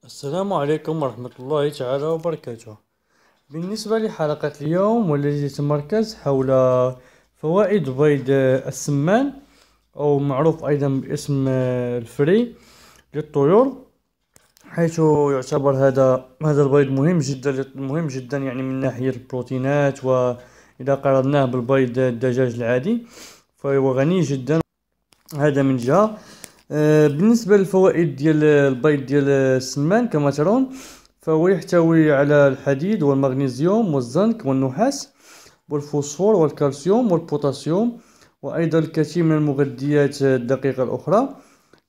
السلام عليكم ورحمة الله تعالى وبركاته بالنسبة لحلقة اليوم والتي تمركز حول فوائد بيض السمان أو معروف أيضا باسم الفري للطيور حيث يعتبر هذا هذا البيض مهم جدا مهم جدا يعني من ناحية البروتينات وإذا قارناه بالبيض الدجاج العادي فهو غني جدا هذا من جهة آه، بالنسبه للفوائد ديال البيض ديال السمان كما ترون فهو يحتوي على الحديد والمغنيسيوم والزنك والنحاس والفوسفور والكالسيوم والبوتاسيوم وايضا الكثير من المغذيات الدقيقه الاخرى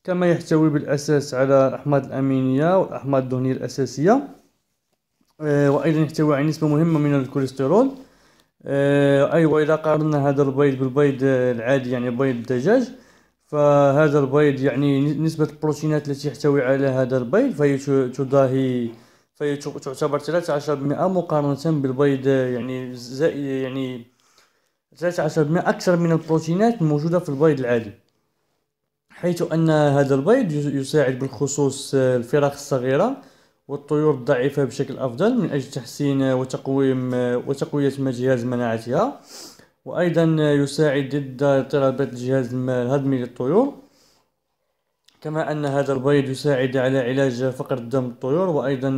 كما يحتوي بالاساس على الاحماض الامينيه والاحماض الدهنيه الاساسيه آه، وايضا يحتوي على نسبه مهمه من الكوليسترول آه، ايوا اذا قارنا هذا البيض بالبيض العادي يعني بيض الدجاج فهذا البيض يعني نسبة البروتينات التي يحتوي على هذا البيض فهي تضاهي فهي تعتبر 13% مقارنة بالبيض يعني زائد يعني 13% أكثر من البروتينات الموجودة في البيض العادي حيث أن هذا البيض يساعد بالخصوص آه، الفراخ الصغيرة والطيور الضعيفة بشكل أفضل من أجل تحسين آه، وتقويم آه، وتقوية جهاز مناعتها وايضا يساعد ضد اضطرابات الجهاز الهضمي للطيور كما ان هذا البيض يساعد على علاج فقر الدم الطيور وايضا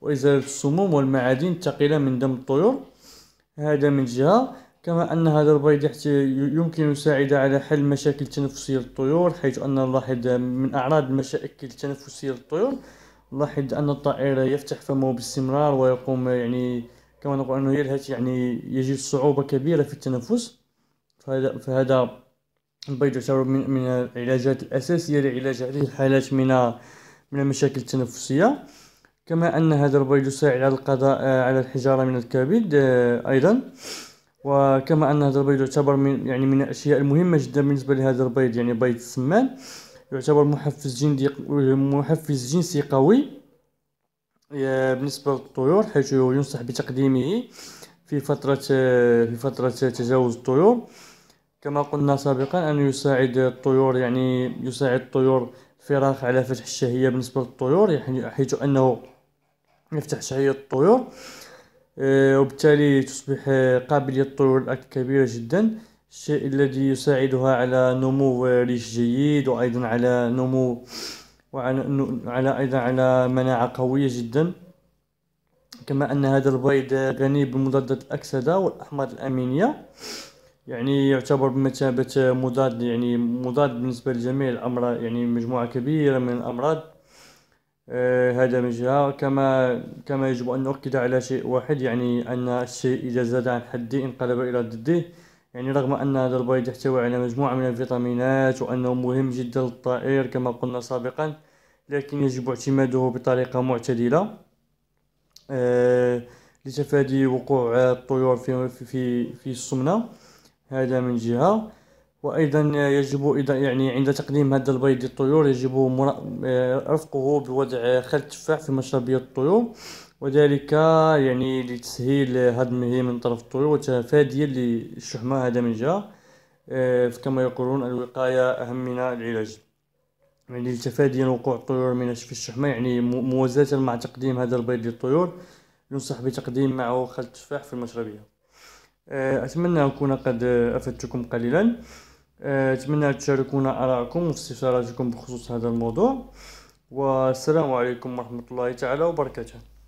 وازاله السموم والمعادن الثقيله من دم الطيور هذا من جهه كما ان هذا البيض يمكن يساعد على حل مشاكل تنفسيه للطيور حيث ان نلاحظ من اعراض المشاكل التنفسيه للطيور نلاحظ ان الطائر يفتح فمه باستمرار ويقوم يعني كما نقول انه يلهث يعني يجد صعوبه كبيره في التنفس فهذا فهذا البيض يعتبر من, من العلاجات الاساسيه لعلاج هذه الحالات من من المشاكل التنفسيه كما ان هذا البيض يساعد على القضاء آه، على الحجاره من الكبد آه، ايضا وكما ان هذا البيض يعتبر من يعني من الاشياء المهمه جدا بالنسبه لهذا البيض يعني بيض السمان يعتبر محفز جندي محفز جنسي قوي بالنسبه للطيور حيث ينصح بتقديمه في فتره في فتره تجاوز الطيور كما قلنا سابقا أن يساعد الطيور يعني يساعد الطيور الفراخ على فتح الشهية بالنسبة للطيور يعني حيث أنه يفتح شهية الطيور آه، وبالتالي تصبح قابلية الطيور للأكل كبيرة جدا الشيء الذي يساعدها على نمو ريش جيد وأيضا على نمو وعلى انه على ايضا على مناعه قويه جدا كما ان هذا البيض غني بمضادات الاكسده والاحماض الامينيه يعني يعتبر بمثابه مضاد يعني مضاد بالنسبه لجميع الامراض يعني مجموعه كبيره من الامراض آه هذا من جهه كما كما يجب ان نؤكد على شيء واحد يعني ان الشيء اذا زاد عن حده انقلب الى ضده يعني رغم أن هذا البيض يحتوي على مجموعة من الفيتامينات وأنه مهم جدا للطائر كما قلنا سابقا لكن يجب اعتماده بطريقة معتدلة آه لتفادي وقوع الطيور في في في السمنة هذا من جهة وأيضا يجب إذا يعني عند تقديم هذا البيض للطيور يجب آه، رفقه بوضع خل تفاح في مشربية الطيور وذلك يعني لتسهيل هذه المهمه من طرف الطيور وتفاديا للشحمة هذا من جهة آه، كما يقولون الوقاية أهم من العلاج يعني لتفادي وقوع الطيور من في الشحمة يعني موازاة مع تقديم هذا البيض للطيور ينصح بتقديم معه خل التفاح في المشربية آه، أتمنى أكون قد أفدتكم قليلا آه، أتمنى تشاركونا آراءكم واستفساراتكم بخصوص هذا الموضوع والسلام عليكم ورحمة الله تعالى وبركاته